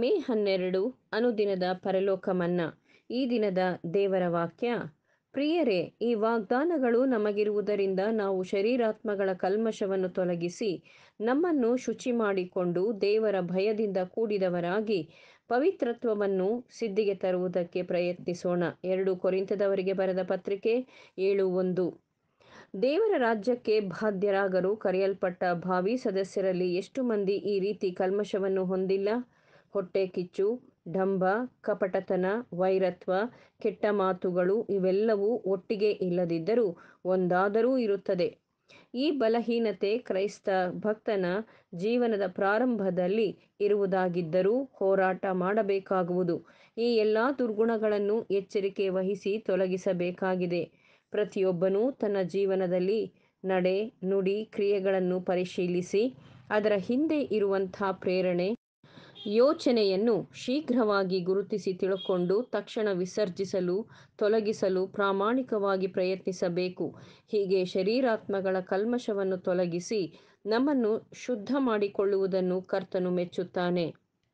ಮೇ ಹನ್ನೆರಡು ಅನುದಿನದ ಪರಲೋಕಮನ್ನ ಈ ದಿನದ ದೇವರ ವಾಕ್ಯ ಪ್ರಿಯರೇ ಈ ವಾಗ್ದಾನಗಳು ನಮಗಿರುವುದರಿಂದ ನಾವು ಶರೀರಾತ್ಮಗಳ ಕಲ್ಮಶವನ್ನು ತೊಲಗಿಸಿ ನಮ್ಮನ್ನು ಶುಚಿ ಮಾಡಿಕೊಂಡು ದೇವರ ಭಯದಿಂದ ಕೂಡಿದವರಾಗಿ ಪವಿತ್ರತ್ವವನ್ನು ಸಿದ್ಧಿಗೆ ತರುವುದಕ್ಕೆ ಪ್ರಯತ್ನಿಸೋಣ ಎರಡು ಕೊರಿಂತದವರಿಗೆ ಬರೆದ ಪತ್ರಿಕೆ ಏಳು ಒಂದು ದೇವರ ರಾಜ್ಯಕ್ಕೆ ಬಾಧ್ಯರಾಗಲು ಕರೆಯಲ್ಪಟ್ಟ ಭಾವಿ ಸದಸ್ಯರಲ್ಲಿ ಎಷ್ಟು ಮಂದಿ ಈ ರೀತಿ ಕಲ್ಮಶವನ್ನು ಹೊಂದಿಲ್ಲ ಹೊಟ್ಟೆ ಕಿಚ್ಚು ಡಂಭ ಕಪಟತನ ವೈರತ್ವ ಕೆಟ್ಟ ಮಾತುಗಳು ಇವೆಲ್ಲವೂ ಒಟ್ಟಿಗೆ ಇಲ್ಲದಿದ್ದರೂ ಒಂದಾದರೂ ಇರುತ್ತದೆ ಈ ಬಲಹೀನತೆ ಕ್ರೈಸ್ತ ಭಕ್ತನ ಜೀವನದ ಪ್ರಾರಂಭದಲ್ಲಿ ಇರುವುದಾಗಿದ್ದರೂ ಹೋರಾಟ ಮಾಡಬೇಕಾಗುವುದು ಈ ಎಲ್ಲ ದುರ್ಗುಣಗಳನ್ನು ಎಚ್ಚರಿಕೆ ವಹಿಸಿ ತೊಲಗಿಸಬೇಕಾಗಿದೆ ಪ್ರತಿಯೊಬ್ಬನೂ ತನ್ನ ಜೀವನದಲ್ಲಿ ನಡೆ ನುಡಿ ಕ್ರಿಯೆಗಳನ್ನು ಪರಿಶೀಲಿಸಿ ಅದರ ಹಿಂದೆ ಇರುವಂಥ ಪ್ರೇರಣೆ ಯೋಚನೆಯನ್ನು ಶೀಘ್ರವಾಗಿ ಗುರುತಿಸಿ ತಿಳುಕೊಂಡು ತಕ್ಷಣ ವಿಸರ್ಜಿಸಲು ತೊಲಗಿಸಲು ಪ್ರಾಮಾಣಿಕವಾಗಿ ಪ್ರಯತ್ನಿಸಬೇಕು ಹೀಗೆ ಶರೀರಾತ್ಮಗಳ ಕಲ್ಮಶವನ್ನು ತೊಲಗಿಸಿ ನಮ್ಮನ್ನು ಶುದ್ಧ ಮಾಡಿಕೊಳ್ಳುವುದನ್ನು ಕರ್ತನು ಮೆಚ್ಚುತ್ತಾನೆ